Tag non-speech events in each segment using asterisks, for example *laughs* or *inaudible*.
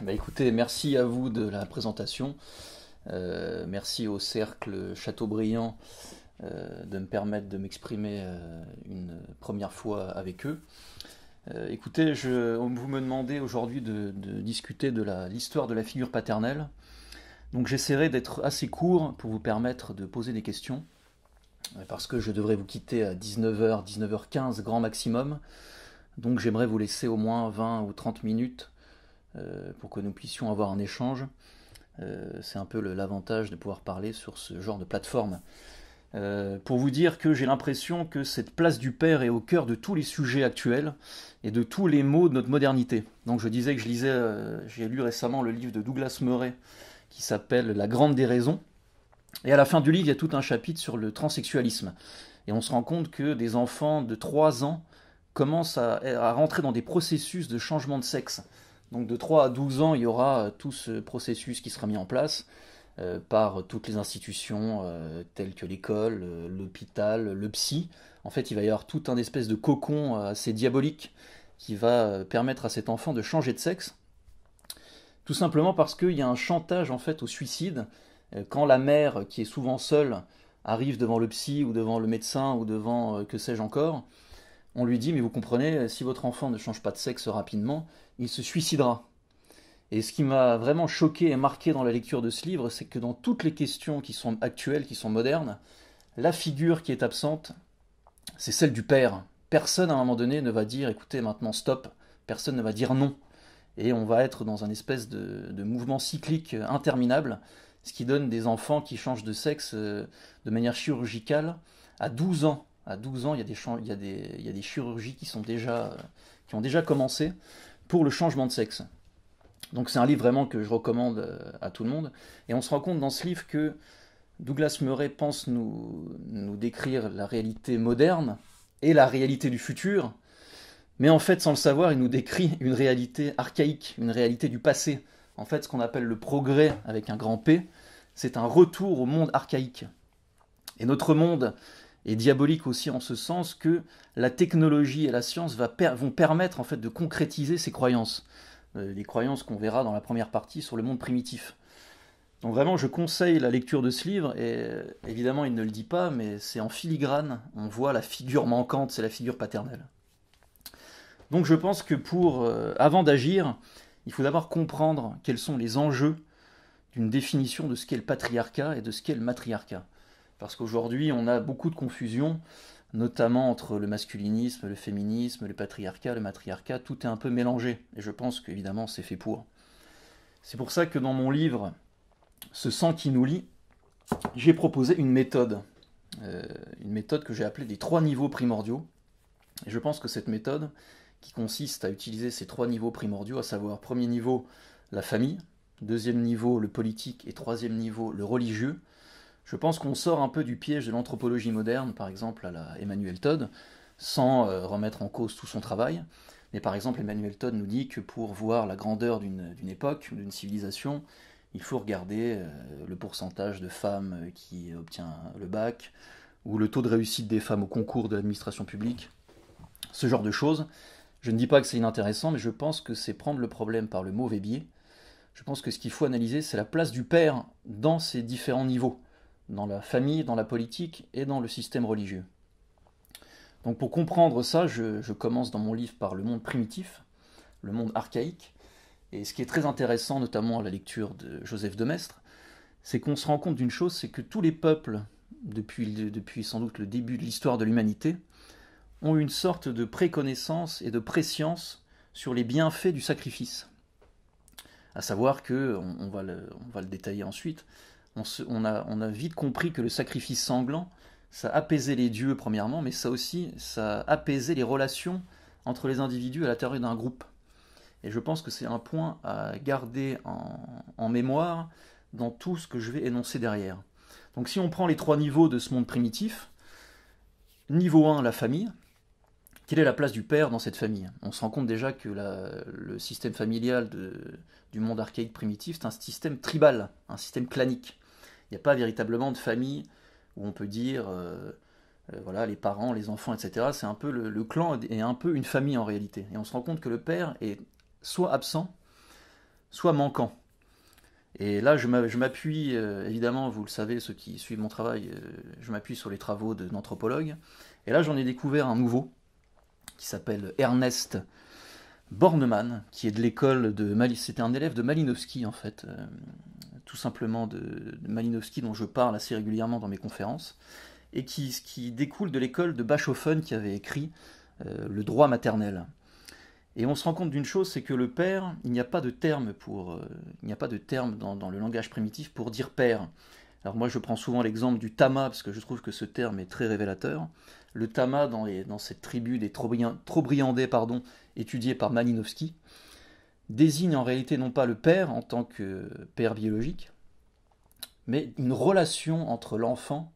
Bah écoutez, merci à vous de la présentation. Euh, merci au Cercle Châteaubriand euh, de me permettre de m'exprimer euh, une première fois avec eux. écoutez, je, vous me demandez aujourd'hui de, de, discuter de l'histoire de la figure paternelle. Donc j'essaierai d'être assez court pour vous permettre de poser des questions, parce que je devrais vous quitter à 19h, 19h15 grand maximum. Donc j'aimerais vous laisser au moins 20 ou 30 minutes euh, pour que nous puissions avoir un échange. Euh, c'est un peu l'avantage de pouvoir parler sur ce genre de plateforme. Euh, pour vous dire que j'ai l'impression que cette place du père est au cœur de tous les sujets actuels et de tous les mots de notre modernité. Donc je disais que je lisais, j'ai lu récemment le livre de Douglas Murray qui s'appelle La Grande Déraison. Et à la fin du livre, il y a tout un chapitre sur le transsexualisme. Et on se rend compte que des enfants de 3 ans commencent à rentrer dans des processus de changement de sexe. Donc de 3 à 12 ans, il y aura euh, tout ce processus qui sera mis en place euh, par euh, toutes les institutions telles que l'école, l'hôpital, le psy. En fait, il va y avoir tout un espèce de cocon assez diabolique qui va permettre à cet enfant de changer de sexe. Tout simplement parce qu'il y a un chantage en fait au suicide. Quand la mère, qui est souvent seule, arrive devant le psy ou devant le médecin ou devant que sais-je encore, on lui dit, mais vous comprenez, si votre enfant ne change pas de sexe rapidement, il se suicidera. Et ce qui m'a vraiment choqué et marqué dans la lecture de ce livre, c'est que dans toutes les questions qui sont actuelles, qui sont modernes, la figure qui est absente, c'est celle du père. Personne à un moment donné ne va dire, écoutez, maintenant stop, personne ne va dire non. Et on va être dans un espèce de, de mouvement cyclique interminable, ce qui donne des enfants qui changent de sexe euh, de manière chirurgicale à 12 ans à 12 ans, il y a des, il y des chirurgies qui, sont déjà, qui ont déjà commencé pour le changement de sexe. Donc c'est un livre vraiment que je recommande euh, à tout le monde. Et on se rend compte dans ce livre que Douglas Murray pense nous décrire la réalité moderne et la réalité du futur, mais en fait, sans le savoir, il nous décrit une réalité archaïque, une réalité du passé. En fait, ce qu'on appelle le progrès avec un grand P, c'est un retour au monde archaïque. Et notre monde et diabolique aussi en ce sens que la technologie et la science vont permettre en fait de concrétiser ces croyances, euh, les croyances qu'on verra dans la première partie sur le monde primitif. Donc vraiment, je conseille la lecture de ce livre, et euh, évidemment, il ne le dit pas, mais c'est en filigrane, on voit la figure manquante, c'est la figure paternelle. Donc je pense que pour, euh, avant d'agir, il faut d'abord comprendre quels sont les enjeux d'une définition de ce qu'est le patriarcat et de ce qu'est le matriarcat. Parce qu'aujourd'hui, on a beaucoup de confusion, notamment entre le masculinisme, le féminisme, le patriarcat, le matriarcat, tout est un peu mélangé. Et je pense qu'évidemment, c'est fait pour. C'est pour ça que dans mon livre Ce sang qui nous lie, j'ai proposé une méthode. Euh, une méthode que j'ai appelée des trois niveaux primordiaux. Et je pense que cette méthode, qui consiste à utiliser ces trois niveaux primordiaux, à savoir premier niveau, la famille, deuxième niveau, le politique, et troisième niveau, le religieux, je pense qu'on sort un peu du piège de l'anthropologie moderne, par exemple à la Emmanuel Todd, sans euh, remettre en cause tout son travail. Mais par exemple, Emmanuel Todd nous dit que pour voir la grandeur d'une époque, d'une civilisation, il faut regarder euh, le pourcentage de femmes euh, qui obtient le bac, ou le taux de réussite des femmes au concours de l'administration publique, ce genre de choses. Je ne dis pas que c'est inintéressant, mais je pense que c'est prendre le problème par le mauvais biais. Je pense que ce qu'il faut analyser, c'est la place du père dans ces différents niveaux dans la famille, dans la politique et dans le système religieux. Donc pour comprendre ça, je, commence dans mon livre par le monde primitif, le monde archaïque. Et ce qui est très intéressant, notamment à la lecture de Joseph de Maistre, c'est qu'on se rend compte d'une chose, c'est que tous les peuples, depuis, sans doute le début de l'histoire de l'humanité, ont une sorte de préconnaissance et de préscience sur les bienfaits du sacrifice. À savoir que, on va le détailler ensuite, on, a, vite compris que le sacrifice sanglant, ça apaisait les dieux premièrement, mais ça aussi, ça apaisait les relations entre les individus à l'intérieur d'un groupe. Et je pense que c'est un point à garder en, mémoire dans tout ce que je vais énoncer derrière. Donc si on prend les trois niveaux de ce monde primitif, niveau 1, la famille, quelle est la place du père dans cette famille On se rend compte déjà que le système familial du monde archaïque primitif est un système tribal, un système clanique. Il n'y a pas véritablement de famille où on peut dire, euh, euh, voilà, les parents, les enfants, etc. C'est un peu le, clan est un peu une famille en réalité. Et on se rend compte que le père est soit absent, soit manquant. Et là, je m'appuie, euh, évidemment, vous le savez, ceux qui suivent mon travail, je m'appuie sur les travaux d'anthropologues. Et là, j'en ai découvert un nouveau, qui s'appelle Ernest Bornemann, qui est de l'école de Mali. C'était un élève de Malinowski, en fait, tout simplement de, Malinowski dont je parle assez régulièrement dans mes conférences, et qui, qui découle de l'école de Bachofen qui avait écrit euh, Le droit maternel. Et on se rend compte d'une chose, c'est que le père, il n'y a pas de terme, pour, euh, il a pas de terme dans, le langage primitif pour dire père. Alors moi je prends souvent l'exemple du tama, parce que je trouve que ce terme est très révélateur. Le tama dans, dans cette tribu des Trobriandais, pardon, étudiée par Malinowski, désigne en réalité non pas le père en tant que père biologique, mais une relation entre l'enfant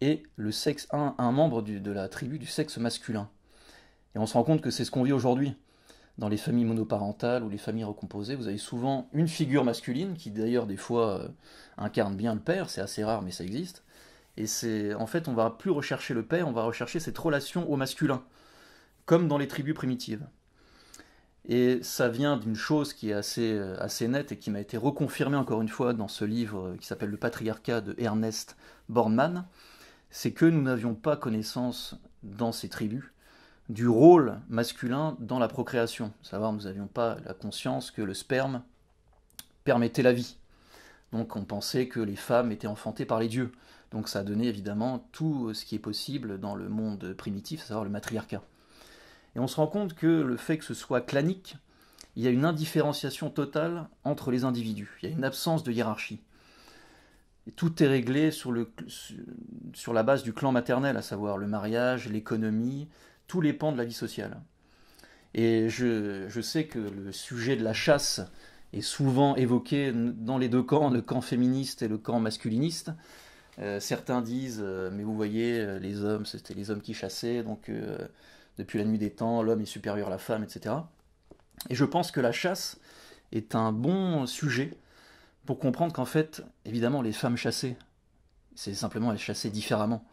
et le sexe, un, membre de la tribu du sexe masculin. Et on se rend compte que c'est ce qu'on vit aujourd'hui. Dans les familles monoparentales ou les familles recomposées, vous avez souvent une figure masculine qui d'ailleurs des fois euh, incarne bien le père, c'est assez rare mais ça existe. Et c'est en fait on va plus rechercher le père, on va rechercher cette relation au masculin, comme dans les tribus primitives. Et ça vient d'une chose qui est assez, euh, assez nette et qui m'a été reconfirmée encore une fois dans ce livre euh, qui s'appelle Le patriarcat de Ernest Bornman, c'est que nous n'avions pas connaissance dans ces tribus du rôle masculin dans la procréation. savoir, nous n'avions pas la conscience que le sperme permettait la vie. Donc on pensait que les femmes étaient enfantées par les dieux. Donc ça a donné évidemment tout ce qui est possible dans le monde primitif, à savoir le matriarcat. Et on se rend compte que le fait que ce soit clanique, il y a une indifférenciation totale entre les individus, il y a une absence de hiérarchie. tout est réglé sur, le, sur la base du clan maternel, à savoir le mariage, l'économie, tous les pans de la vie sociale. Et je, je, sais que le sujet de la chasse est souvent évoqué dans les deux camps, le camp féministe et le camp masculiniste. Euh, certains disent, euh, mais vous voyez, euh, les hommes, c'était les hommes qui chassaient, donc depuis la nuit des temps, l'homme est supérieur à la femme, etc. Et je pense que la chasse est un bon sujet pour comprendre qu'en fait, évidemment, les femmes chassaient. c'est simplement elles chassaient différemment.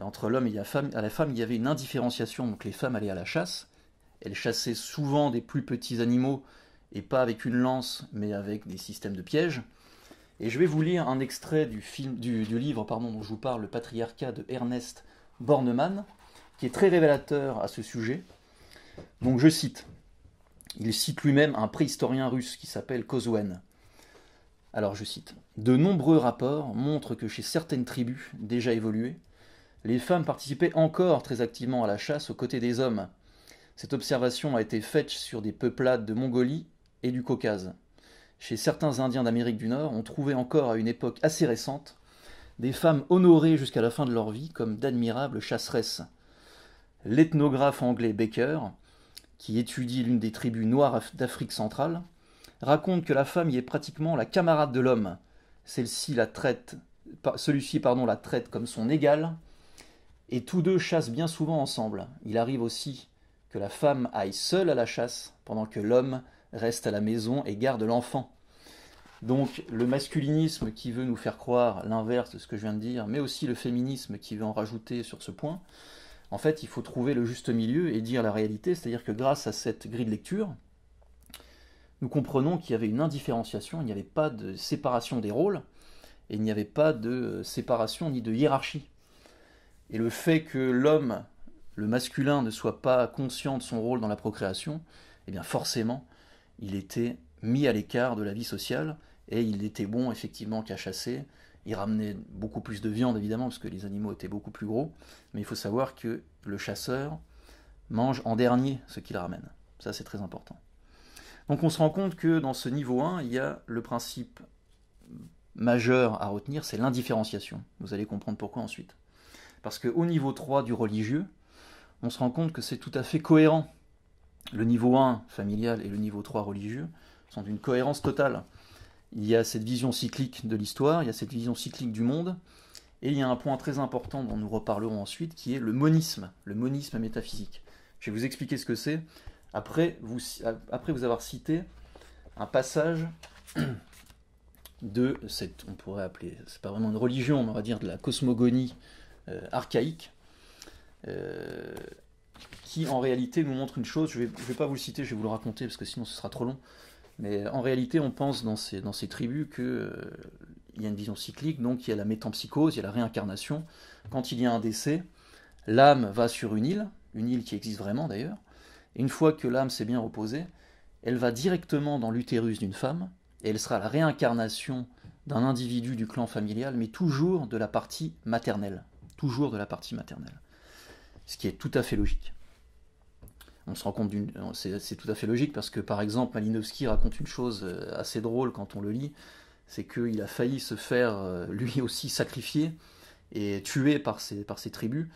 entre l'homme et la femme, à la femme, il y avait une indifférenciation. Donc les femmes allaient à la chasse. Elles chassaient souvent des plus petits animaux, et pas avec une lance, mais avec des systèmes de pièges. Et je vais vous lire un extrait du, film, livre pardon, dont je vous parle, Le patriarcat de Ernest Bornemann, qui est très révélateur à ce sujet. Donc je cite. Il cite lui-même un préhistorien russe qui s'appelle Kozwen. Alors je cite. De nombreux rapports montrent que chez certaines tribus déjà évoluées, les femmes participaient encore très activement à la chasse aux côtés des hommes. Cette observation a été faite sur des peuplades de Mongolie et du Caucase. Chez certains Indiens d'Amérique du Nord, on trouvait encore à une époque assez récente des femmes honorées jusqu'à la fin de leur vie comme d'admirables chasseresses. L'ethnographe anglais Baker, qui étudie l'une des tribus noires d'Afrique centrale, raconte que la femme y est pratiquement la camarade de l'homme. Celle-ci la traite, celui-ci pardon, la traite comme son égal, et tous deux chassent bien souvent ensemble. Il arrive aussi que la femme aille seule à la chasse, pendant que l'homme reste à la maison et garde l'enfant. Donc le masculinisme qui veut nous faire croire l'inverse de ce que je viens de dire, mais aussi le féminisme qui veut en rajouter sur ce point, en fait, il faut trouver le juste milieu et dire la réalité, c'est-à-dire que grâce à cette grille de lecture, nous comprenons qu'il y avait une indifférenciation, il n'y avait pas de séparation des rôles, et il n'y avait pas de séparation ni de hiérarchie. Et le fait que l'homme, le masculin, ne soit pas conscient de son rôle dans la procréation, eh bien forcément, il était mis à l'écart de la vie sociale, et il était bon effectivement qu'à chasser, ramener beaucoup plus de viande, évidemment, parce que les animaux étaient beaucoup plus gros. Mais il faut savoir que le chasseur mange en dernier ce qu'il ramène. Ça, c'est très important. Donc on se rend compte que dans ce niveau 1, il y a le principe majeur à retenir, c'est l'indifférenciation. Vous allez comprendre pourquoi ensuite. Parce que au niveau 3 du religieux, on se rend compte que c'est tout à fait cohérent. Le niveau 1 familial et le niveau 3 religieux sont d'une cohérence totale il y a cette vision cyclique de l'histoire, il y a cette vision cyclique du monde, et il y a un point très important dont nous reparlerons ensuite, qui est le monisme, le monisme métaphysique. Je vais vous expliquer ce que c'est après vous, avoir cité un passage *clears throat* de cette, on pourrait appeler, c'est pas vraiment une religion, on va dire de la cosmogonie euh, archaïque, euh, qui en réalité nous montre une chose, je ne vais pas vous le citer, je vais vous le raconter parce que sinon ce sera trop long, mais en réalité, on pense dans ces, tribus qu'il euh, y a une vision cyclique, donc il y a la métampsychose, il y a la réincarnation. Quand il y a un décès, l'âme va sur une île, une île qui existe vraiment d'ailleurs, et une fois que l'âme s'est bien reposée, elle va directement dans l'utérus d'une femme, et elle sera la réincarnation d'un individu du clan familial, mais toujours de la partie maternelle. Toujours de la partie maternelle. Ce qui est tout à fait logique on se rend compte d'une. Euh, c'est tout à fait logique parce que par exemple, Malinowski raconte une chose euh, assez drôle quand on le lit c'est qu'il a failli se faire euh, lui aussi sacrifier et tuer par ses, tribus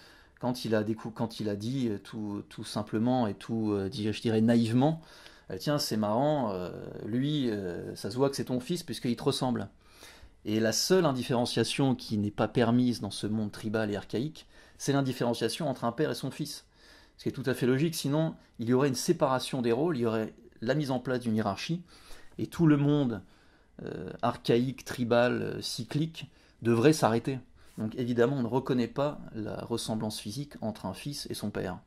quand il a, dit tout, tout simplement et tout, je dirais naïvement Tiens, c'est marrant, lui, ça se voit que c'est ton fils puisqu'il te ressemble. Et la seule indifférenciation qui n'est pas permise dans ce monde tribal et archaïque, c'est l'indifférenciation entre un père et son fils. Ce qui est tout à fait logique, sinon il y aurait une séparation des rôles, il y aurait la mise en place d'une hiérarchie, et tout le monde euh, archaïque, tribal, euh, cyclique devrait s'arrêter. Donc évidemment, on ne reconnaît pas la ressemblance physique entre un fils et son père.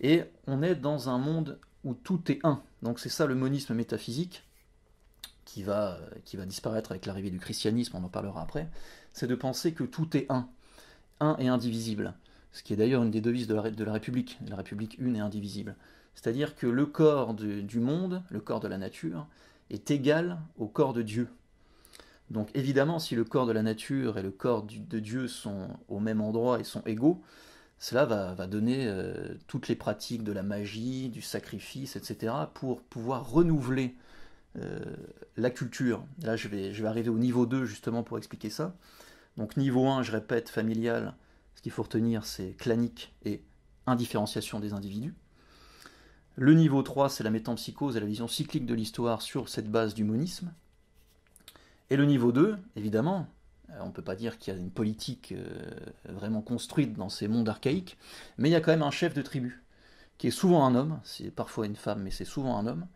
Et on est dans un monde où tout est un. Donc c'est ça le monisme métaphysique qui va, qui va disparaître avec l'arrivée du christianisme, on en parlera après, c'est de penser que tout est un, un et indivisible ce qui est d'ailleurs une des devises de la, République, la République une et indivisible. C'est-à-dire que le corps du monde, le corps de la nature, est égal au corps de Dieu. Donc évidemment, si le corps de la nature et le corps de Dieu sont au même endroit et sont égaux, cela va, donner euh, toutes les pratiques de la magie, du sacrifice, etc., pour pouvoir renouveler euh, la culture. Là, je vais, je vais arriver au niveau 2 justement pour expliquer ça. Donc niveau 1, je répète, familial, ce qu'il faut retenir, c'est clanique et indifférenciation des individus. Le niveau 3, c'est la métampsychose et la vision cyclique de l'histoire sur cette base du monisme. Et le niveau 2, évidemment, euh, on ne peut pas dire qu'il y a une politique euh, vraiment construite dans ces mondes archaïques, mais il y a quand même un chef de tribu, qui est souvent un homme, c'est parfois une femme, mais c'est souvent un homme.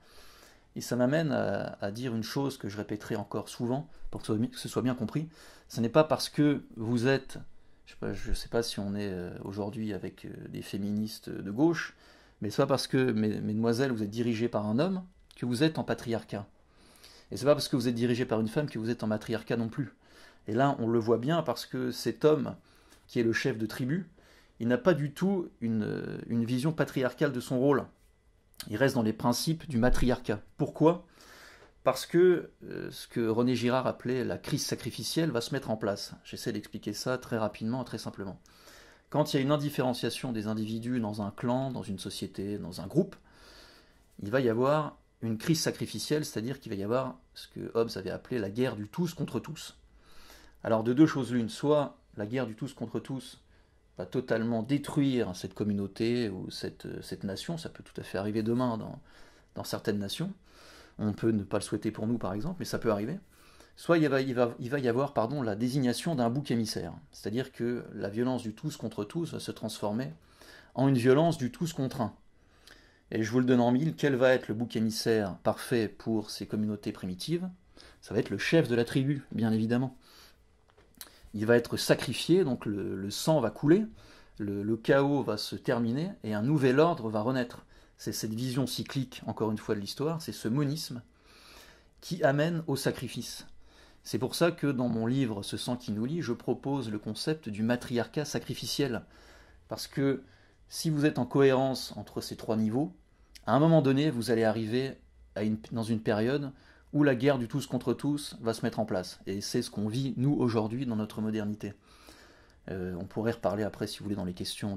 Et ça m'amène à, à, dire une chose que je répéterai encore souvent, pour que ce soit bien compris. Ce n'est pas parce que vous êtes je ne sais, pas si on est euh, aujourd'hui avec euh, des féministes de gauche, mais soit parce que, mesdemoiselles, vous êtes dirigées par un homme que vous êtes en patriarcat. Et c'est pas parce que vous êtes dirigées par une femme que vous êtes en matriarcat non plus. Et là, on le voit bien parce que cet homme, qui est le chef de tribu, il n'a pas du tout une, euh, une vision patriarcale de son rôle. Il reste dans les principes du matriarcat. Pourquoi parce que euh, ce que René Girard appelait la crise sacrificielle va se mettre en place. J'essaie d'expliquer ça très rapidement et très simplement. Quand il y a une indifférenciation des individus dans un clan, dans une société, dans un groupe, il va y avoir une crise sacrificielle, c'est-à-dire qu'il va y avoir ce que Hobbes avait appelé la guerre du tous contre tous. Alors de deux choses l'une, soit la guerre du tous contre tous va totalement détruire cette communauté ou cette, euh, nation, ça peut tout à fait arriver demain dans certaines nations, on peut ne pas le souhaiter pour nous, par exemple, mais ça peut arriver. Soit il va, va, va y avoir pardon, la désignation d'un bouc émissaire, c'est-à-dire que la violence du tous contre tous va se transformer en une violence du tous contre un. Et je vous le donne en mille, quel va être le bouc émissaire parfait pour ces communautés primitives Ça va être le chef de la tribu, bien évidemment. Il va être sacrifié, donc le, sang va couler, le, chaos va se terminer et un nouvel ordre va renaître c'est cette vision cyclique, encore une fois, de l'histoire, c'est ce monisme qui amène au sacrifice. C'est pour ça que dans mon livre Ce sang qui nous lit », je propose le concept du matriarcat sacrificiel. Parce que si vous êtes en cohérence entre ces trois niveaux, à un moment donné, vous allez arriver dans une période où la guerre du tous contre tous va se mettre en place. Et c'est ce qu'on vit, nous, aujourd'hui, dans notre modernité. Euh, on pourrait reparler après, si vous voulez, dans les questions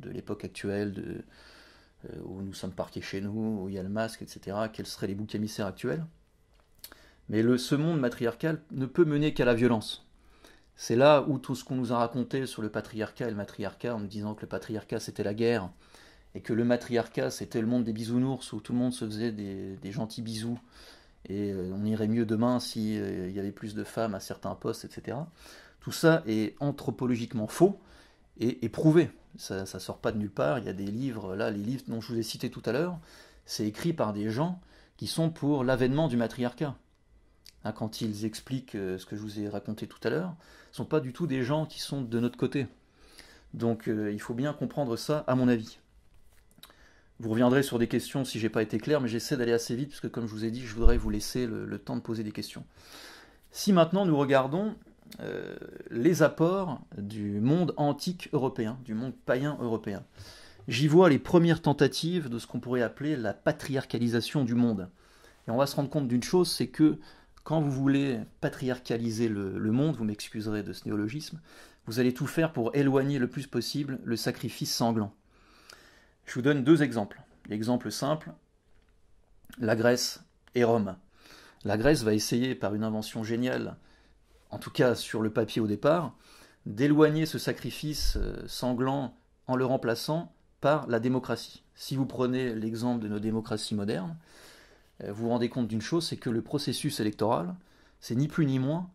de l'époque actuelle, de, euh, où nous sommes parqués chez nous, où il y a le masque, etc., quels seraient les boucs émissaires actuels. Mais ce monde matriarcal ne peut mener qu'à la violence. C'est là où tout ce qu'on nous a raconté sur le patriarcat et le matriarcat, en nous disant que le patriarcat c'était la guerre, et que le matriarcat c'était le monde des bisounours, où tout le monde se faisait des, gentils bisous, et euh, on irait mieux demain s'il euh, y avait plus de femmes à certains postes, etc. Tout ça est anthropologiquement faux et, éprouvé. prouvé ça, ne sort pas de nulle part. Il y a des livres, là, les livres dont je vous ai cité tout à l'heure, c'est écrit par des gens qui sont pour l'avènement du matriarcat. Hein, quand ils expliquent euh, ce que je vous ai raconté tout à l'heure, ce sont pas du tout des gens qui sont de notre côté. Donc euh, il faut bien comprendre ça, à mon avis. Vous reviendrez sur des questions si j'ai pas été clair, mais j'essaie d'aller assez vite, puisque comme je vous ai dit, je voudrais vous laisser le temps de poser des questions. Si maintenant nous regardons euh, les apports du monde antique européen, du monde païen européen. J'y vois les premières tentatives de ce qu'on pourrait appeler la patriarcalisation du monde. Et on va se rendre compte d'une chose, c'est que quand vous voulez patriarcaliser le monde, vous m'excuserez de ce néologisme, vous allez tout faire pour éloigner le plus possible le sacrifice sanglant. Je vous donne deux exemples. L'exemple simple, la Grèce et Rome. La Grèce va essayer par une invention géniale en tout cas sur le papier au départ, d'éloigner ce sacrifice euh, sanglant en le remplaçant par la démocratie. Si vous prenez l'exemple de nos démocraties modernes, euh, vous vous rendez compte d'une chose, c'est que le processus électoral, c'est ni plus ni moins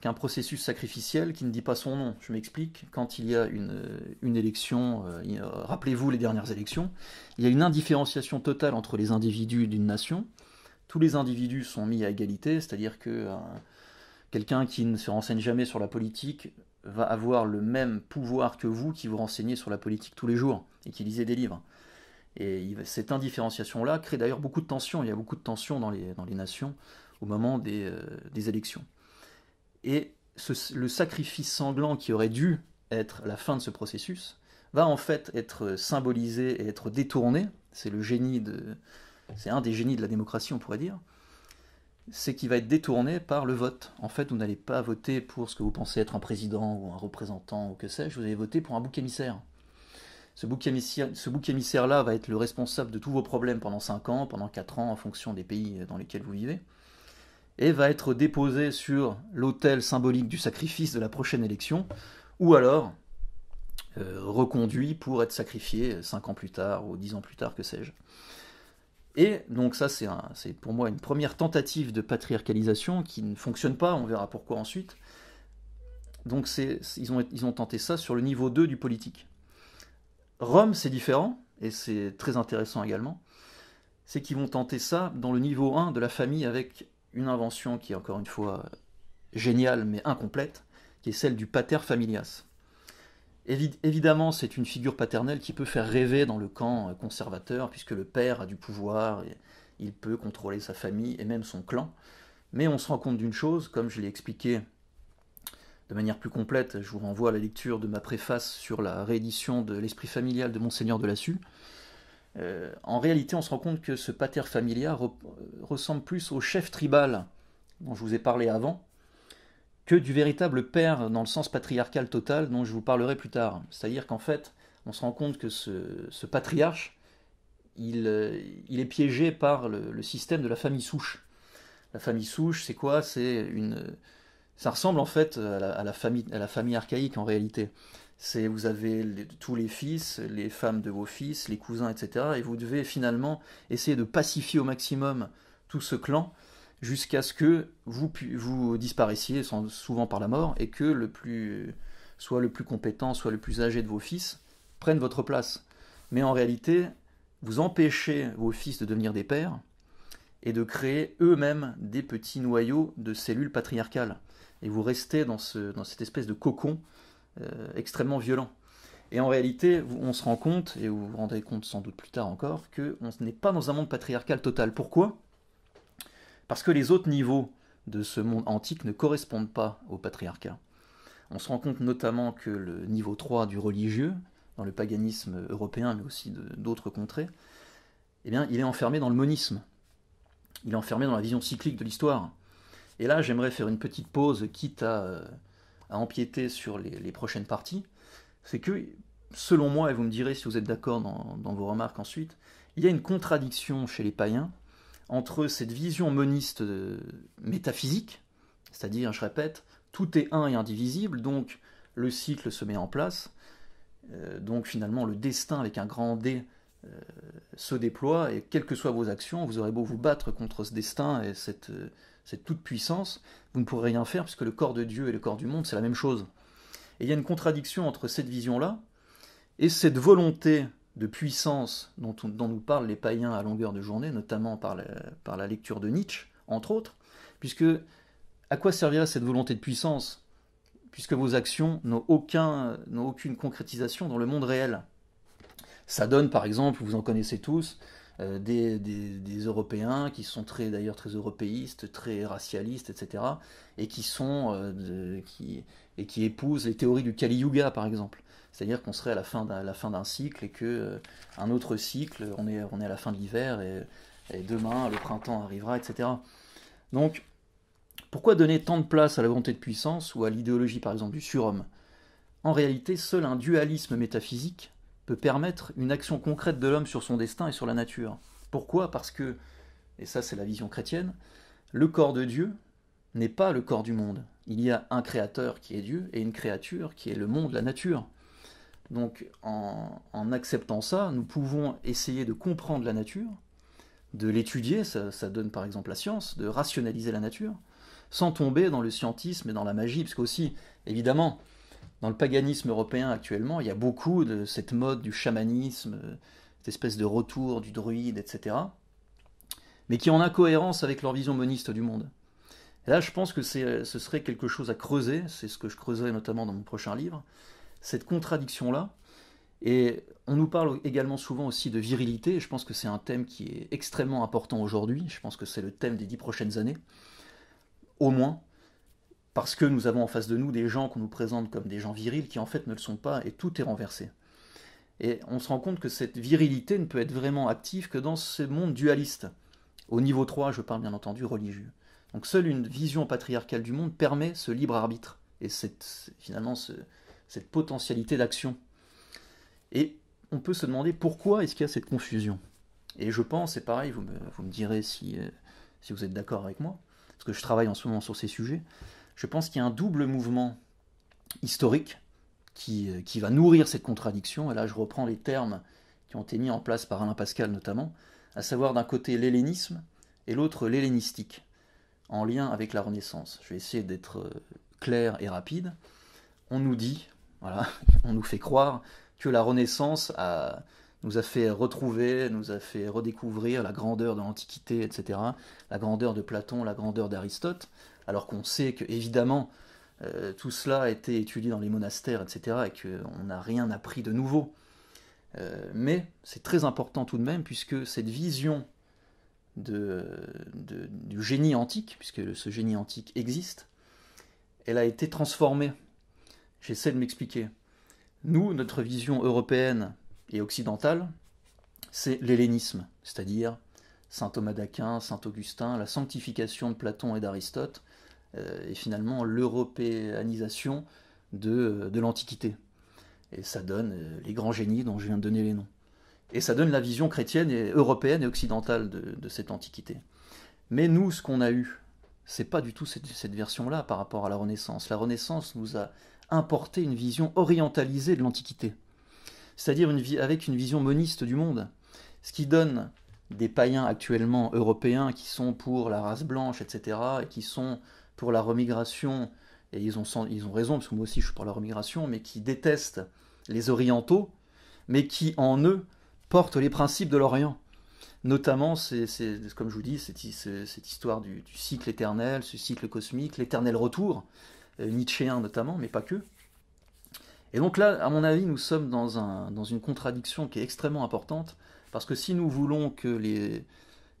qu'un processus sacrificiel qui ne dit pas son nom. Je m'explique, quand il y a une, euh, élection, rappelez-vous les dernières élections, il y a une indifférenciation totale entre les individus d'une nation. Tous les individus sont mis à égalité, c'est-à-dire que... Quelqu'un qui ne se renseigne jamais sur la politique va avoir le même pouvoir que vous qui vous renseignez sur la politique tous les jours et qui lisez des livres. Et cette indifférenciation-là crée d'ailleurs beaucoup de tensions. Il y a beaucoup de tensions dans les, dans les nations au moment des, euh, élections. Et le sacrifice sanglant qui aurait dû être la fin de ce processus va en fait être symbolisé et être détourné. C'est le génie de, c'est un des génies de la démocratie, on pourrait dire, c'est qu'il va être détourné par le vote. En fait, vous n'allez pas voter pour ce que vous pensez être un président ou un représentant ou que sais-je, vous allez voter pour un bouc émissaire. Ce bouc émissaire-là va être le responsable de tous vos problèmes pendant 5 ans, pendant 4 ans, en fonction des pays dans lesquels vous vivez, et va être déposé sur l'autel symbolique du sacrifice de la prochaine élection, ou alors euh, reconduit pour être sacrifié 5 ans plus tard ou 10 ans plus tard, que sais-je. Et donc ça, c'est, pour moi une première tentative de patriarcalisation qui ne fonctionne pas, on verra pourquoi ensuite. Donc ils, ont, ils ont tenté ça sur le niveau 2 du politique. Rome, c'est différent, et c'est très intéressant également, c'est qu'ils vont tenter ça dans le niveau 1 de la famille avec une invention qui est encore une fois géniale mais incomplète, qui est celle du pater familias. Évidemment, c'est une figure paternelle qui peut faire rêver dans le camp euh, conservateur, puisque le père a du pouvoir, il peut contrôler sa famille et même son clan. Mais on se rend compte d'une chose, comme je l'ai expliqué de manière plus complète, je vous renvoie à la lecture de ma préface sur la réédition de L'Esprit familial de Monseigneur de La euh, en réalité, on se rend compte que ce pater familial euh, ressemble plus au chef tribal dont je vous ai parlé avant, que du véritable père dans le sens patriarcal total dont je vous parlerai plus tard. C'est-à-dire qu'en fait, on se rend compte que ce, patriarche, euh, il, est piégé par le, système de la famille souche. La famille souche, c'est quoi C'est une, ça ressemble en fait à la, famille, à la famille archaïque en réalité. C'est vous avez tous les fils, les femmes de vos fils, les cousins, etc. Et vous devez finalement essayer de pacifier au maximum tout ce clan jusqu'à ce que vous, vous disparaissiez, souvent par la mort, et que le plus, soit le plus compétent, soit le plus âgé de vos fils, prenne votre place. Mais en réalité, vous empêchez vos fils de devenir des pères et de créer eux-mêmes des petits noyaux de cellules patriarcales. Et vous restez dans, ce, dans cette espèce de cocon euh, extrêmement violent. Et en réalité, on se rend compte, et vous vous rendez compte sans doute plus tard encore, qu'on n'est pas dans un monde patriarcal total. Pourquoi parce que les autres niveaux de ce monde antique ne correspondent pas au patriarcat. On se rend compte notamment que le niveau 3 du religieux, dans le paganisme européen, mais aussi d'autres contrées, eh bien, il est enfermé dans le monisme. Il est enfermé dans la vision cyclique de l'histoire. Et là, j'aimerais faire une petite pause, quitte à, euh, empiéter sur les, prochaines parties. C'est que, selon moi, et vous me direz si vous êtes d'accord dans vos remarques ensuite, il y a une contradiction chez les païens entre cette vision moniste euh, métaphysique, c'est-à-dire, je répète, tout est un et indivisible, donc le cycle se met en place, euh, donc finalement le destin avec un grand D euh, se déploie, et quelles que soient vos actions, vous aurez beau vous battre contre ce destin et cette, cette toute-puissance, vous ne pourrez rien faire, puisque le corps de Dieu et le corps du monde, c'est la même chose. Et il y a une contradiction entre cette vision-là et cette volonté de puissance dont, nous parlent les païens à longueur de journée, notamment par la, lecture de Nietzsche, entre autres, puisque à quoi servirait cette volonté de puissance puisque vos actions n'ont aucun, aucune concrétisation dans le monde réel Ça donne par exemple, vous en connaissez tous, euh, des, Européens qui sont très d'ailleurs très européistes, très racialistes, etc., euh, et qui épousent les théories du Kali Yuga par exemple. C'est-à-dire qu'on serait à la fin d'un cycle et que euh, un autre cycle, on est, on est à la fin de l'hiver et, et, demain le printemps arrivera, etc. Donc, pourquoi donner tant de place à la volonté de puissance ou à l'idéologie par exemple du surhomme En réalité, seul un dualisme métaphysique peut permettre une action concrète de l'homme sur son destin et sur la nature. Pourquoi Parce que, et ça c'est la vision chrétienne, le corps de Dieu n'est pas le corps du monde. Il y a un créateur qui est Dieu et une créature qui est le monde, la nature. Donc en, acceptant ça, nous pouvons essayer de comprendre la nature, de l'étudier, ça, ça, donne par exemple la science, de rationaliser la nature, sans tomber dans le scientisme et dans la magie, parce qu'aussi, évidemment, dans le paganisme européen actuellement, il y a beaucoup de cette mode du chamanisme, euh, cette espèce de retour du druide, etc., mais qui est en incohérence avec leur vision moniste du monde. là, je pense que euh, ce serait quelque chose à creuser, c'est ce que je creuserai notamment dans mon prochain livre, cette contradiction-là. Et on nous parle également souvent aussi de virilité, je pense que c'est un thème qui est extrêmement important aujourd'hui, je pense que c'est le thème des dix prochaines années, au moins, parce que nous avons en face de nous des gens qu'on nous présente comme des gens virils qui en fait ne le sont pas, et tout est renversé. Et on se rend compte que cette virilité ne peut être vraiment active que dans ce monde dualiste. Au niveau 3, je parle bien entendu religieux. Donc seule une vision patriarcale du monde permet ce libre arbitre et c'est finalement ce, cette potentialité d'action. Et on peut se demander pourquoi est-ce qu'il y a cette confusion. Et je pense, et pareil, vous me, direz si, euh, si vous êtes d'accord avec moi, parce que je travaille en ce moment sur ces sujets, je pense qu'il y a un double mouvement historique qui, euh, qui, va nourrir cette contradiction, et là je reprends les termes qui ont été mis en place par Alain Pascal notamment, à savoir d'un côté l'hellénisme et l'autre l'hellénistique, en lien avec la Renaissance. Je vais essayer d'être euh, clair et rapide. On nous dit, *laughs* on nous fait croire que la Renaissance nous a fait retrouver, nous a fait redécouvrir la grandeur de l'Antiquité, etc., la grandeur de Platon, la grandeur d'Aristote, alors qu'on sait que, évidemment, euh, tout cela a été étudié dans les monastères, etc., et qu'on n'a rien appris de nouveau. Euh, mais c'est très important tout de même, puisque cette vision du génie antique, puisque ce génie antique existe, elle a été transformée J'essaie de m'expliquer. Nous, notre vision européenne et occidentale, c'est l'hellénisme, c'est-à-dire saint Thomas d'Aquin, saint Augustin, la sanctification de Platon et d'Aristote, euh, et finalement l'européanisation euh, de, l'Antiquité. Et ça donne euh, les grands génies dont je viens de donner les noms. Et ça donne la vision chrétienne et européenne et occidentale de, cette Antiquité. Mais nous, ce qu'on a eu, c'est pas du tout cette version-là par rapport à la Renaissance. La Renaissance nous a importer une vision orientalisée de l'Antiquité, c'est-à-dire avec une vision moniste du monde, ce qui donne des païens actuellement européens qui sont pour la race blanche, etc., et qui sont pour la remigration, et ils ont, ils ont raison, parce que moi aussi je suis pour la remigration, mais qui détestent les orientaux, mais qui en eux portent les principes de l'Orient. Notamment, comme je vous dis, cette, cette histoire du, du, cycle éternel, ce cycle cosmique, l'éternel retour, euh, nietzschéen notamment, mais pas que. Et donc là, à mon avis, nous sommes dans, un, dans une contradiction qui est extrêmement importante, parce que si nous voulons que les,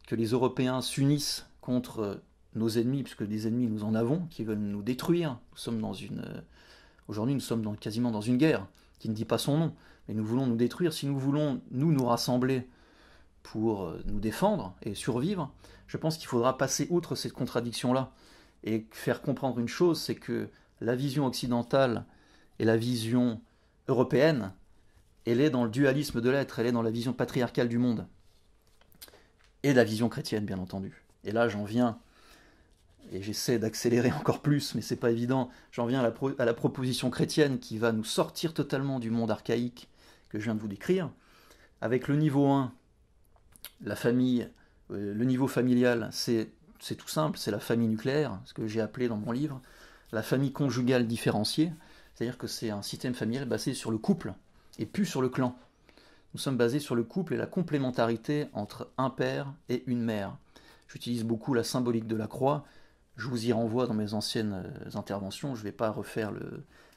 que les Européens s'unissent contre euh, nos ennemis, puisque des ennemis nous en avons, qui veulent nous détruire, nous sommes dans une... Euh, aujourd'hui, nous sommes quasiment dans une guerre, qui ne dit pas son nom, mais nous voulons nous détruire, si nous voulons, nous, nous rassembler pour nous défendre et survivre, je pense qu'il faudra passer outre cette contradiction-là et faire comprendre une chose, c'est que la vision occidentale et la vision européenne, elle est dans le dualisme de l'être, elle est dans la vision patriarcale du monde. Et la vision chrétienne, bien entendu. Et là, j'en viens, et j'essaie d'accélérer *laughs* encore plus, mais c'est pas évident, j'en viens à la, à la proposition chrétienne qui va nous sortir totalement du monde archaïque que je viens de vous décrire, avec le niveau 1, la famille, euh, le niveau familial, c'est c'est tout simple, c'est la famille nucléaire, ce que j'ai appelé dans mon livre la famille conjugale différenciée, c'est-à-dire que c'est un système familial basé sur le couple et plus sur le clan. Nous sommes basés sur le couple et la complémentarité entre un père et une mère. J'utilise beaucoup la symbolique de la croix, je vous y renvoie dans mes anciennes euh, interventions, je ne vais pas refaire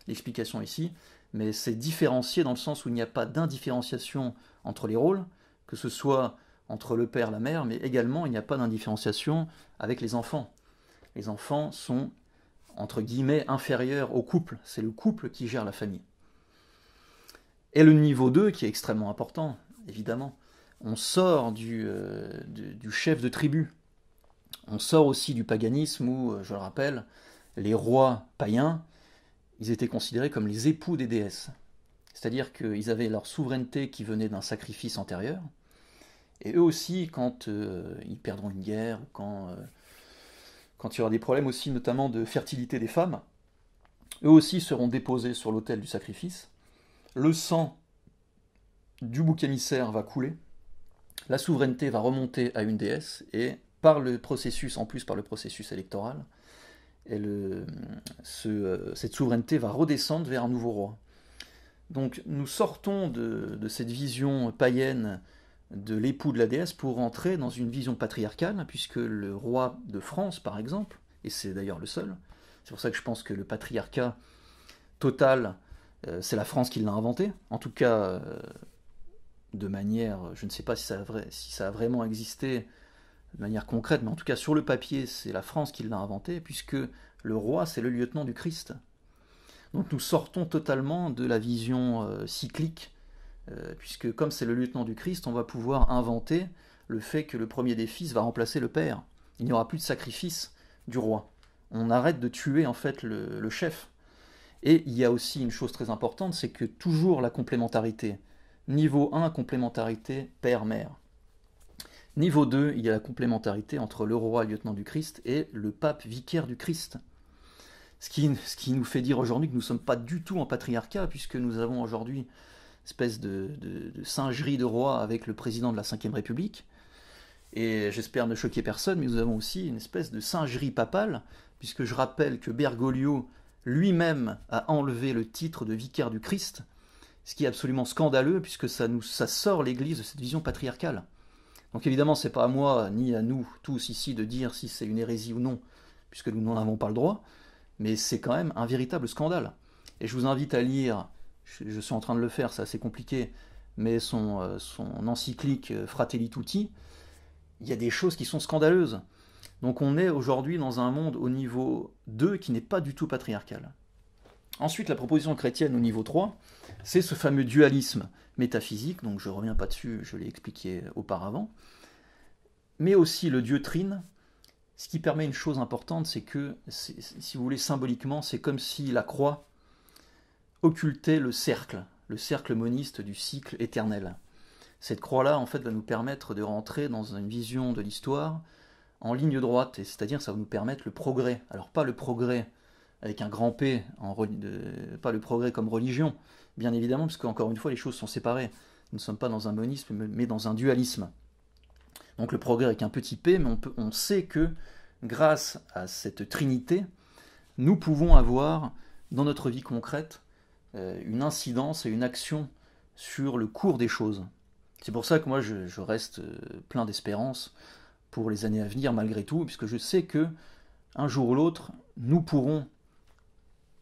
l'explication ici, mais c'est différencié dans le sens où il n'y a pas d'indifférenciation entre les rôles, que ce soit entre le père et la mère, mais également il n'y a pas d'indifférenciation avec les enfants. Les enfants sont, entre guillemets, inférieurs au couple. C'est le couple qui gère la famille. Et le niveau 2, qui est extrêmement important, évidemment. On sort du, euh, du, chef de tribu. On sort aussi du paganisme où, euh, je le rappelle, les rois païens, ils étaient considérés comme les époux des déesses. C'est-à-dire qu'ils avaient leur souveraineté qui venait d'un sacrifice antérieur, et eux aussi, quand euh, ils perdront une guerre, ou euh, quand, il y aura des problèmes aussi notamment de fertilité des femmes, eux aussi seront déposés sur l'autel du sacrifice. Le sang du bouc émissaire va couler, la souveraineté va remonter à une déesse, et par le processus, en plus par le processus électoral, euh, cette souveraineté va redescendre vers un nouveau roi. Donc nous sortons de cette vision païenne de l'époux de la déesse pour entrer dans une vision patriarcale, puisque le roi de France, par exemple, et c'est d'ailleurs le seul, c'est pour ça que je pense que le patriarcat total, euh, c'est la France qui l'a inventé, en tout cas euh, de manière, je ne sais pas si ça, a vrai, si ça a vraiment existé de manière concrète, mais en tout cas sur le papier, c'est la France qui l'a inventé, puisque le roi, c'est le lieutenant du Christ. Donc nous sortons totalement de la vision euh, cyclique euh, puisque comme c'est le lieutenant du Christ, on va pouvoir inventer le fait que le premier des fils va remplacer le père. Il n'y aura plus de sacrifice du roi. On arrête de tuer en fait le, chef. Et il y a aussi une chose très importante, c'est que toujours la complémentarité. Niveau 1, complémentarité père-mère. Niveau 2, il y a la complémentarité entre le roi lieutenant du Christ et le pape vicaire du Christ. Ce ce qui nous fait dire aujourd'hui que nous ne sommes pas du tout en patriarcat, puisque nous avons aujourd'hui espèce de, singerie de roi avec le président de la Ve République. Et j'espère ne choquer personne, mais nous avons aussi une espèce de singerie papale, puisque je rappelle que Bergoglio lui-même a enlevé le titre de vicaire du Christ, ce qui est absolument scandaleux, puisque ça, nous, ça sort l'Église de cette vision patriarcale. Donc évidemment, ce n'est pas à moi, ni à nous tous ici, de dire si c'est une hérésie ou non, puisque nous n'en avons pas le droit, mais c'est quand même un véritable scandale. Et je vous invite à lire je, suis en train de le faire, c'est assez compliqué, mais son, euh, son encyclique euh, Fratelli Tutti, il y a des choses qui sont scandaleuses. Donc on est aujourd'hui dans un monde au niveau 2 qui n'est pas du tout patriarcal. Ensuite, la proposition chrétienne au niveau 3, c'est ce fameux dualisme métaphysique, donc je ne reviens pas dessus, je l'ai expliqué auparavant, mais aussi le dieu trine, ce qui permet une chose importante, c'est que, si vous voulez, symboliquement, c'est comme si la croix occulter le cercle, le cercle moniste du cycle éternel. Cette croix-là, en fait, va nous permettre de rentrer dans une vision de l'histoire en ligne droite, et c'est-à-dire ça va nous permettre le progrès. Alors pas le progrès avec un grand P, pas le progrès comme religion, bien évidemment, parce qu'encore une fois, les choses sont séparées. Nous ne sommes pas dans un monisme, mais dans un dualisme. Donc le progrès avec un petit p, mais on sait que grâce à cette trinité, nous pouvons avoir dans notre vie concrète euh, une incidence et une action sur le cours des choses. C'est pour ça que moi je, reste euh, plein d'espérance pour les années à venir malgré tout, puisque je sais que un jour ou l'autre, nous pourrons,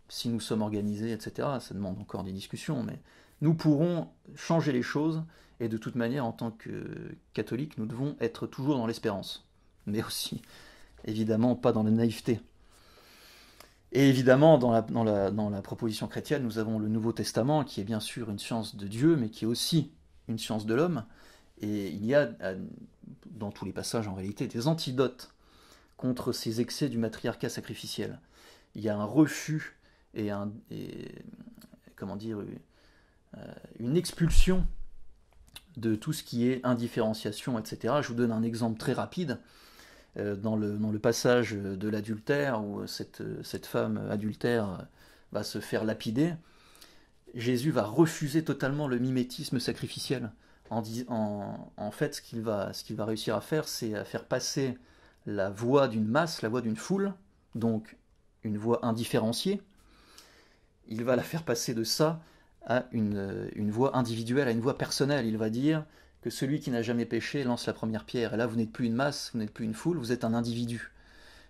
si nous sommes organisés, etc., ça demande encore des discussions, mais nous pourrons changer les choses, et de toute manière, en tant que catholique, nous devons être toujours dans l'espérance, mais aussi, évidemment, pas dans la naïveté. Et évidemment, dans la, proposition chrétienne, nous avons le Nouveau Testament, qui est bien sûr une science de Dieu, mais qui est aussi une science de l'homme. Et il y a, dans tous les passages en réalité, des antidotes contre ces excès du matriarcat sacrificiel. Il y a un refus et, un, comment dire, euh, une expulsion de tout ce qui est indifférenciation, etc. Je vous donne un exemple très rapide. Euh, dans le, passage de l'adultère, où cette, femme adultère va se faire lapider, Jésus va refuser totalement le mimétisme sacrificiel. En, fait, ce qu'il va, réussir à faire, c'est à faire passer la voix d'une masse, la voix d'une foule, donc une voix indifférenciée, il va la faire passer de ça à une voix individuelle, à une voix personnelle. Il va dire celui qui n'a jamais péché lance la première pierre. Et là, vous n'êtes plus une masse, vous n'êtes plus une foule, vous êtes un individu.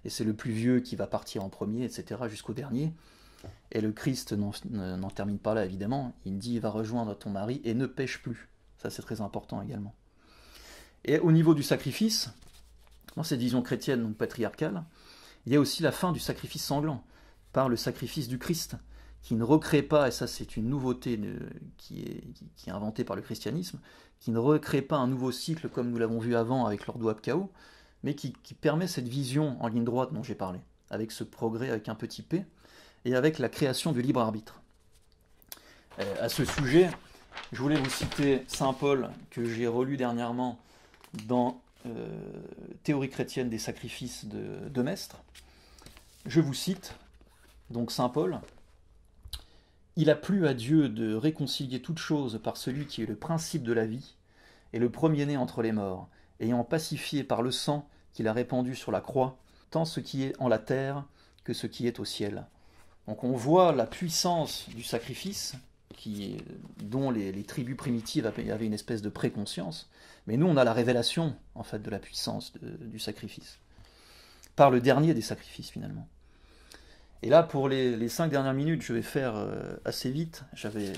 Et c'est le plus vieux qui va partir en premier, etc., jusqu'au dernier. Et le Christ n'en termine pas là, évidemment. Il dit, il va rejoindre ton mari et ne pêche plus. Ça, c'est très important également. Et au niveau du sacrifice, dans cette vision chrétienne, donc patriarcale, il y a aussi la fin du sacrifice sanglant, par le sacrifice du Christ qui ne recrée pas, et ça c'est une nouveauté qui, est, inventée par le christianisme, qui ne recrée pas un nouveau cycle comme nous l'avons vu avant avec l'ordo chaos, mais qui, permet cette vision en ligne droite dont j'ai parlé, avec ce progrès avec un petit p, et avec la création du libre arbitre. Euh, à ce sujet, je voulais vous citer Saint Paul que j'ai relu dernièrement dans euh, Théorie chrétienne des sacrifices de, de Mestre. Je vous cite donc Saint Paul, il a plu à Dieu de réconcilier toute chose par celui qui est le principe de la vie, et le premier-né entre les morts, ayant pacifié par le sang qu'il a répandu sur la croix, tant ce qui est en la terre que ce qui est au ciel. Donc on voit la puissance du sacrifice, qui, dont les, tribus primitives avaient une espèce de préconscience, mais nous on a la révélation en fait de la puissance du sacrifice, par le dernier des sacrifices finalement. Et là, pour les, cinq dernières minutes, je vais faire euh, assez vite. J'avais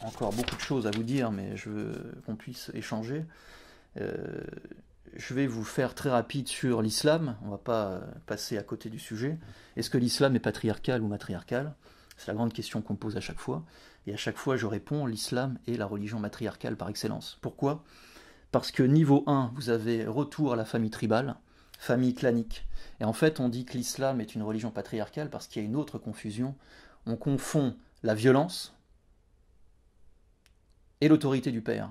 encore beaucoup de choses à vous dire, mais je veux qu'on puisse échanger. Euh, je vais vous faire très rapide sur l'islam. On ne va pas euh, passer à côté du sujet. Est-ce que l'islam est patriarcal ou matriarcal C'est la grande question qu'on me pose à chaque fois. Et à chaque fois, je réponds l'islam est la religion matriarcale par excellence. Pourquoi Parce que niveau 1, vous avez retour à la famille tribale famille clanique. Et en fait, on dit que l'islam est une religion patriarcale parce qu'il y a une autre confusion. On confond la violence et l'autorité du père.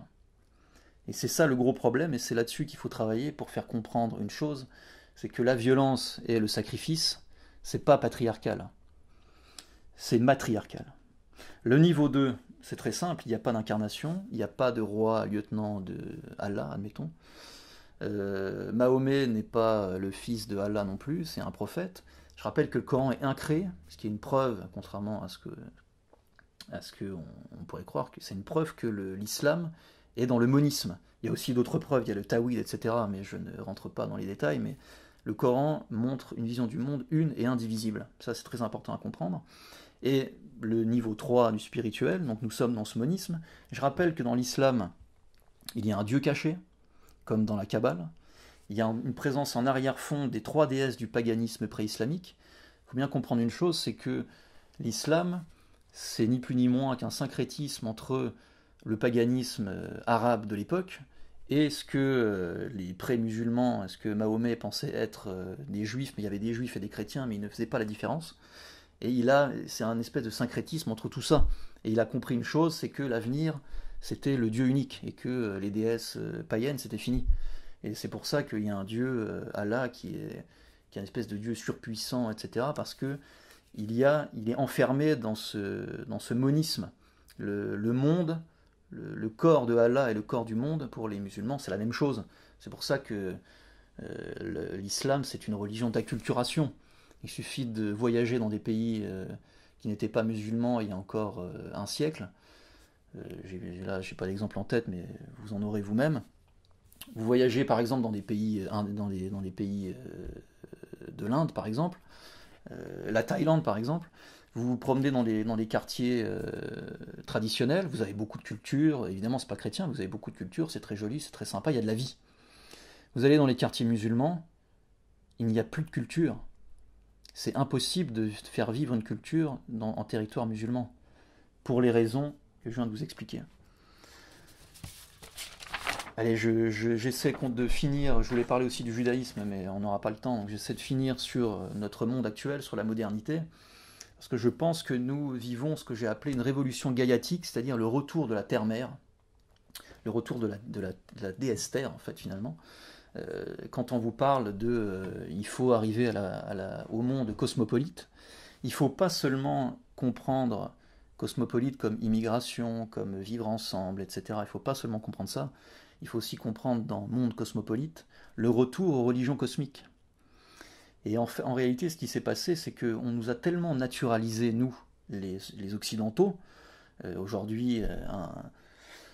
Et c'est ça le gros problème, et c'est là-dessus qu'il faut travailler pour faire comprendre une chose, c'est que la violence et le sacrifice, c'est pas patriarcal, c'est matriarcal. Le niveau 2, c'est très simple, il n'y a pas d'incarnation, il n'y a pas de roi, lieutenant de Allah, admettons. Euh, Mahomet n'est pas euh, le fils de Allah non plus, c'est un prophète. Je rappelle que le Coran est incré, ce qui est une preuve, contrairement à ce que à ce qu'on pourrait croire, que c'est une preuve que l'islam est dans le monisme. Il y a aussi d'autres preuves, il y a le tawhid, etc., mais je ne rentre pas dans les détails, mais le Coran montre une vision du monde une et indivisible. Ça, c'est très important à comprendre. Et le niveau 3 du spirituel, donc nous sommes dans ce monisme. Je rappelle que dans l'islam, il y a un Dieu caché, comme dans la Kabbale. Il y a une présence en arrière-fond des trois déesses du paganisme pré-islamique. Il faut bien comprendre une chose, c'est que l'islam, c'est ni plus ni moins qu'un syncrétisme entre le paganisme euh, arabe de l'époque et ce que euh, les pré-musulmans, ce que Mahomet pensait être euh, des juifs, mais il y avait des juifs et des chrétiens, mais il ne faisait pas la différence. Et il a, c'est un espèce de syncrétisme entre tout ça. Et il a compris une chose, c'est que l'avenir c'était le dieu unique et que euh, les déesses euh, païennes, c'était fini. Et c'est pour ça qu'il y a un dieu, euh, Allah, qui est, qui une espèce de dieu surpuissant, etc. Parce que il, il est enfermé dans ce, monisme. Le, monde, le, corps de Allah et le corps du monde, pour les musulmans, c'est la même chose. C'est pour ça que l'islam, c'est une religion d'acculturation. Il suffit de voyager dans des pays qui n'étaient pas musulmans il y a encore un siècle euh, là, n'ai pas l'exemple en tête, mais vous en aurez vous-même. Vous voyagez par exemple dans des pays, euh, dans les, dans pays euh, de l'Inde, par exemple, la Thaïlande, par exemple. Vous vous promenez dans les, dans les quartiers traditionnels, vous avez beaucoup de culture, évidemment c'est pas chrétien, vous avez beaucoup de culture, c'est très joli, c'est très sympa, il y a de la vie. Vous allez dans les quartiers musulmans, il n'y a plus de culture. C'est impossible de faire vivre une culture en territoire musulman, pour les raisons je viens de vous expliquer. Allez, j'essaie je, de finir, je voulais parler aussi du judaïsme, mais on n'aura pas le temps, donc j'essaie de finir sur euh, notre monde actuel, sur la modernité, parce que je pense que nous vivons ce que j'ai appelé une révolution gaïatique, c'est-à-dire le retour de la terre-mère, le retour de la, de, la, déesse terre, en fait, finalement, euh, quand on vous parle de euh, il faut arriver à la, au monde cosmopolite, il ne faut pas seulement comprendre Cosmopolite comme immigration, comme vivre ensemble, etc. Il ne faut pas seulement comprendre ça, il faut aussi comprendre dans monde cosmopolite le retour aux religions cosmiques. Et en, réalité, ce qui s'est passé, c'est qu'on nous a tellement naturalisé, nous, les, Occidentaux, euh, aujourd'hui, euh,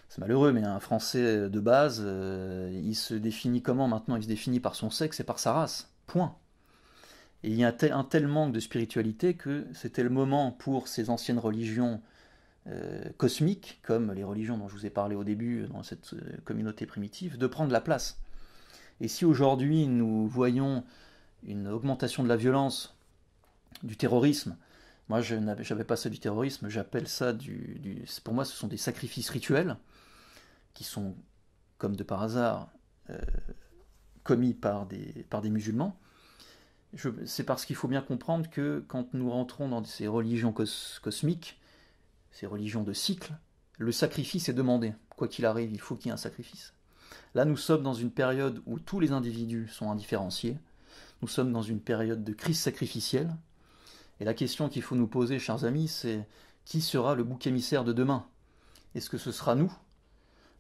c'est malheureux, mais un Français de base, euh, il se définit comment maintenant Il se définit par son sexe et par sa race. Point il y a un tel, manque de spiritualité que c'était le moment pour ces anciennes religions euh, cosmiques, comme les religions dont je vous ai parlé au début euh, dans cette euh, communauté primitive, de prendre la place. Et si aujourd'hui nous voyons une augmentation de la violence, du terrorisme, moi je n'avais pas ça du terrorisme, j'appelle ça du, Pour moi ce sont des sacrifices rituels qui sont, comme de par hasard, commis par des, par des musulmans c'est parce qu'il faut bien comprendre que quand nous rentrons dans ces religions cosmiques, ces religions de cycle, le sacrifice est demandé. Quoi qu'il arrive, il faut qu'il y ait un sacrifice. Là, nous sommes dans une période où tous les individus sont indifférenciés. Nous sommes dans une période de crise sacrificielle. Et la question qu'il faut nous poser, chers amis, c'est qui sera le bouc émissaire de demain Est-ce que ce sera nous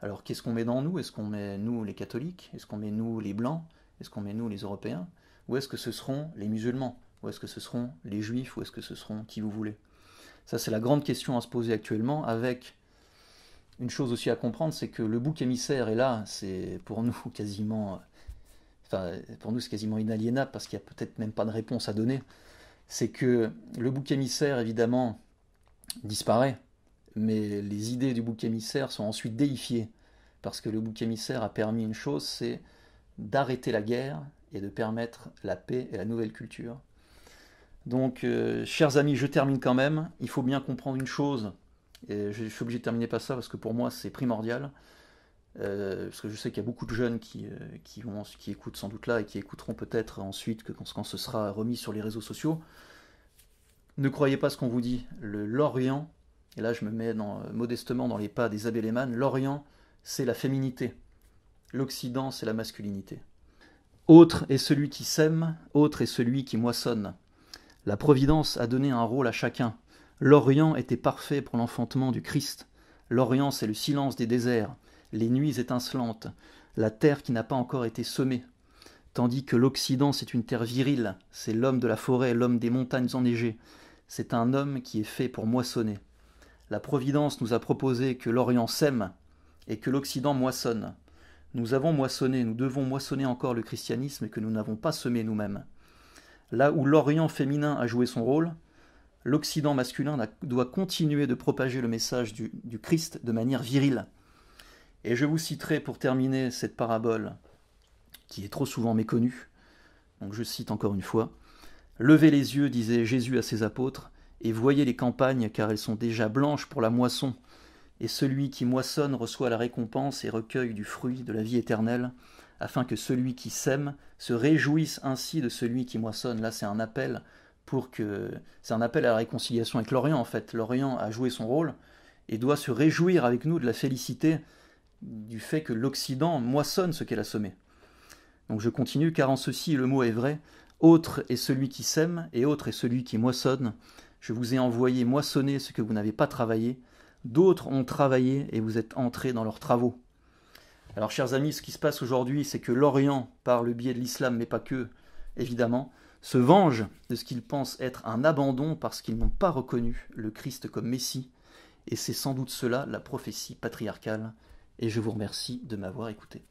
Alors, qu'est-ce qu'on met dans nous Est-ce qu'on met nous les catholiques Est-ce qu'on met nous les blancs Est-ce qu'on met nous les Européens ou est-ce que ce seront les musulmans Ou est-ce que ce seront les juifs Ou est-ce que ce seront qui vous voulez Ça, c'est la grande question à se poser actuellement avec une chose aussi à comprendre, c'est que le bouc émissaire est là, c'est pour nous *laughs* quasiment... Enfin, pour nous, c'est quasiment inaliénable parce qu'il n'y a peut-être même pas de réponse à donner. C'est que le bouc émissaire, évidemment, disparaît, mais les idées du bouc émissaire sont ensuite déifiées parce que le bouc émissaire a permis une chose, c'est d'arrêter la guerre et de permettre la paix et la nouvelle culture. Donc, euh, chers amis, je termine quand même. Il faut bien comprendre une chose, et je, suis obligé de terminer par ça parce que pour moi c'est primordial. Euh, parce que je sais qu'il y a beaucoup de jeunes qui, euh, qui, écoutent sans doute là et qui écouteront peut-être ensuite que, quand, ce sera remis sur les réseaux sociaux. Ne croyez pas ce qu'on vous dit. Le, L'Orient, et là je me mets modestement dans les pas des Abbé l'Orient c'est la féminité. L'Occident c'est la masculinité. Autre est celui qui sème, autre est celui qui moissonne. La Providence a donné un rôle à chacun. L'Orient était parfait pour l'enfantement du Christ. L'Orient, c'est le silence des déserts, les nuits étincelantes, la terre qui n'a pas encore été semée. Tandis que l'Occident, c'est une terre virile, c'est l'homme de la forêt, l'homme des montagnes enneigées. C'est un homme qui est fait pour moissonner. La Providence nous a proposé que l'Orient sème et que l'Occident moissonne nous avons moissonné, nous devons moissonner encore le christianisme que nous n'avons pas semé nous-mêmes. Là où l'Orient féminin a joué son rôle, l'Occident masculin doit continuer de propager le message du, du, Christ de manière virile. Et je vous citerai pour terminer cette parabole qui est trop souvent méconnue. Donc je cite encore une fois. Levez les yeux, disait Jésus à ses apôtres, et voyez les campagnes, car elles sont déjà blanches pour la moisson et celui qui moissonne reçoit la récompense et recueille du fruit de la vie éternelle, afin que celui qui sème se réjouisse ainsi de celui qui moissonne. Là, c'est un appel pour que c'est un appel à la réconciliation avec l'Orient en fait. L'Orient a joué son rôle et doit se réjouir avec nous de la félicité du fait que l'Occident moissonne ce qu'elle a semé. Donc je continue car en ceci le mot est vrai. Autre est celui qui sème et autre est celui qui moissonne. Je vous ai envoyé moissonner ce que vous n'avez pas travaillé D'autres ont travaillé et vous êtes entrés dans leurs travaux. Alors, chers amis, ce qui se passe aujourd'hui, c'est que l'Orient, par le biais de l'islam, mais pas que, évidemment, se venge de ce qu'ils pensent être un abandon parce qu'ils n'ont pas reconnu le Christ comme Messie. Et c'est sans doute cela la prophétie patriarcale. Et je vous remercie de m'avoir écouté.